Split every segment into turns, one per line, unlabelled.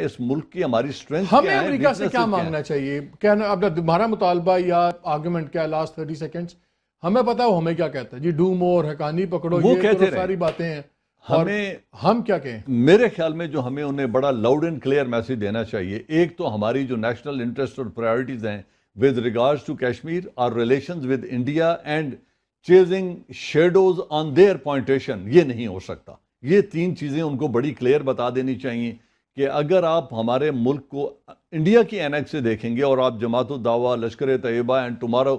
اس ملک کی ہماری سٹرنٹ کیا ہے ہمیں امریکہ سے کیا مانگنا
چاہیے ہمارا مطالبہ یا آرگیمنٹ کیا ہے لاسٹ تھرٹی سیکنڈز ہمیں پتا وہ ہمیں کیا کہتا ہے جی ڈو مور حکانی پکڑو یہ کہتے ساری باتیں ہیں ہمیں ہم کیا کہیں
میرے خیال میں جو ہمیں انہیں بڑا لاؤڈ اینڈ کلیئر میسج دینا چاہیے ایک تو ہماری جو نیشنل انٹرسٹ اور پرائیورٹیز ہیں ود ریگارڈ ٹو کشمیر اور relations with India and chasing shadows on their پوائنٹیشن یہ نہیں ہو سکتا یہ تین چیزیں ان کو بڑی کلیئر بتا دینی چاہیے کہ اگر آپ ہمارے ملک کو انڈیا کی اینک سے دیکھیں گے اور آپ Jamaat ud Dawa Lashkar Taiba and tomorrow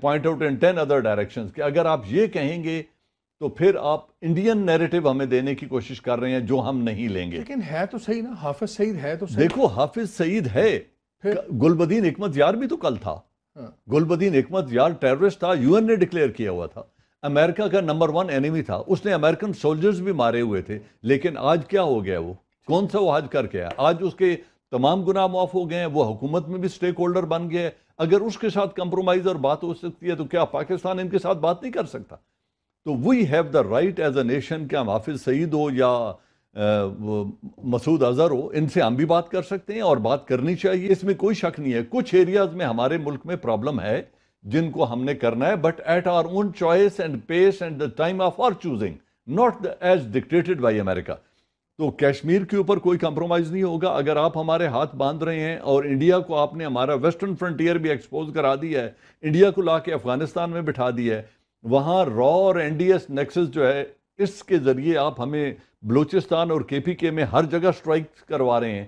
point out in ten other direction اگر آپ یہ کہیں گے تو پھر آپ انڈین نیریٹو ہمیں دینے کی کوشش کر رہے ہیں جو ہم نہیں لیں گے
لیکن ہے تو صحیح نا حافظ سعید ہے تو دیکھو
حافظ سعید ہے گلبدین حکمت یار بھی تو کل تھا ہاں۔ گلبدین حکمت یار ٹیررسٹ تھا یو این نے ڈکلیئر کیا ہوا تھا امریکہ کا نمبر ون اینیمی تھا اس نے امریکن سولجرز بھی مارے ہوئے تھے لیکن آج کیا ہو گیا وہ کون سا وہ حج کر کے آج اس کے تمام گناہ معاف ہو گئے ہیں وہ حکومت میں بھی سٹیک ہولڈر بن گئے اگر اس کے ساتھ کمپرومائز اور بات ہو سکتی ہے تو کیا پاکستان ان کے ساتھ بات نہیں کر سکتا تو حافظ سعید ہو یا مسعود اظہر ہو ان سے ہم بھی بات کر سکتے ہیں اور بات کرنی چاہیے اس میں کوئی شک نہیں ہے کچھ ایریاز میں ہمارے ملک میں پرابلم ہے جن کو ہم نے کرنا ہے but at our own choice and peace are choosing not dictated by America تو کشمیر کے اوپر کوئی کمپرومائز نہیں ہوگا اگر آپ ہمارے ہاتھ باندھ رہے ہیں اور انڈیا کو آپ نے ہمارا ویسٹرن فرنٹیئر بھی ایکسپوز کرا دیا ہے انڈیا کو لا کے افغانستان میں بٹھا دی ہے وہاں را اور این ڈی ایس نیکسس جو ہے اس کے ذریعے آپ ہمیں بلوچستان اور کے پی کے میں ہر جگہ سٹرائک کروا رہے ہیں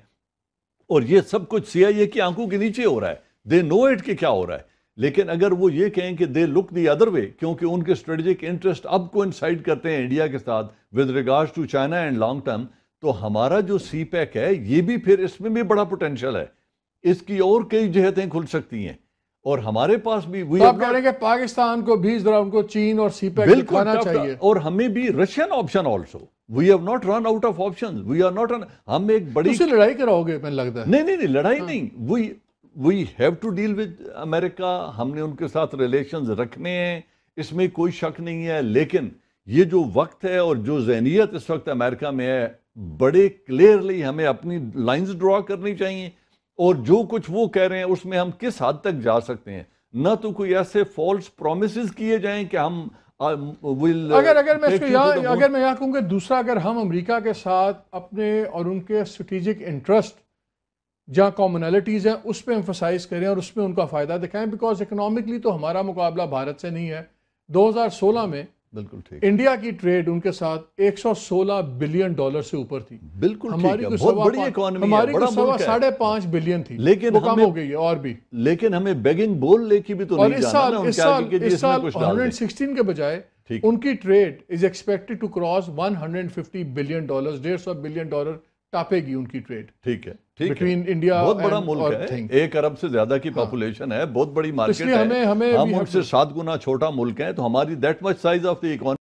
اور یہ سب کچھ سی آئی اے کی آنکھوں کے نیچے ہو رہا ہے دے نو ایٹ کے کیا ہو رہا ہے لیکن اگر وہ یہ کہیں کہ دے لک دی ادر وے کیونکہ ان کے اسٹریٹجک انٹرسٹ اب کو انسائڈ کرتے ہیں انڈیا کے ساتھ with regard to China and long term تو ہمارا جو سی پیک ہے یہ بھی پھر اس میں بھی بڑا پوٹینشل ہے اس کی اور کئی جہتیں کھل سکتی ہیں اور ہمارے پاس بھی تو آپ کہہ رہے
ہیں کہ پاکستان کو بھی ذرا ان کو چین اور سی
پیک دکھانا چاہیے اور ہمیں بھی Russian option also we have not run out of option we are not run ہم ایک بڑی اسے لڑائی
کراؤ گے میں لگتا ہے نہیں نہیں نہیں لڑائی ہاں۔ نہیں
we we have to deal with America ہم نے ان کے ساتھ ریلیشنز رکھنے ہیں اس میں کوئی شک نہیں ہے لیکن یہ جو وقت ہے اور جو ذہنیت اس وقت امریکہ میں ہے بڑے کلیئرلی ہمیں اپنی لائنز ڈرا کرنی چاہیے اور جو کچھ وہ کہہ رہے ہیں اس میں ہم کس حد تک جا سکتے ہیں نہ تو کوئی ایسے فالس پرومسز کیے جائیں کہ ہم اگر اگر میں اس کو یہاں اگر میں
یہاں کہوں کہ دوسرا اگر ہم امریکہ کے ساتھ اپنے اور ان کے اسٹریٹجک انٹرسٹ جہاں کامنالٹیز ہیں اس پہ امفسائز کریں اور اس میں ان کا فائدہ دکھائیں بیکاز اکنامکلی تو ہمارا مقابلہ بھارت سے نہیں ہے دو ہزار سولہ میں بالکل ٹھیک انڈیا کی ٹریڈ ان کے ساتھ ایک سو سولہ بلین ڈالر سے اوپر تھی بالکل ہماری ہماری کو سوا ساڑھے پانچ بلین تھی لیکن کم ہو گئی ہے اور بھی لیکن ہمیں بیگنگ بول لے کی بھی تو نہیں جانا اس سال اس سال 116 کے بجائے ان کی trade is expected to cross 150 billion dollar ڈیڑھ سو بلین ڈالر ٹاپے گی ان کی ٹریڈ
ٹھیک ہے ٹھیک انڈیا بہت بڑا ملک ہے ایک ارب سے زیادہ کی پاپولیشن ہاں۔ ہے بہت بڑی مارکیٹ ہم ان سے سات گنا چھوٹا ملک ہے تو ہماری that much size of the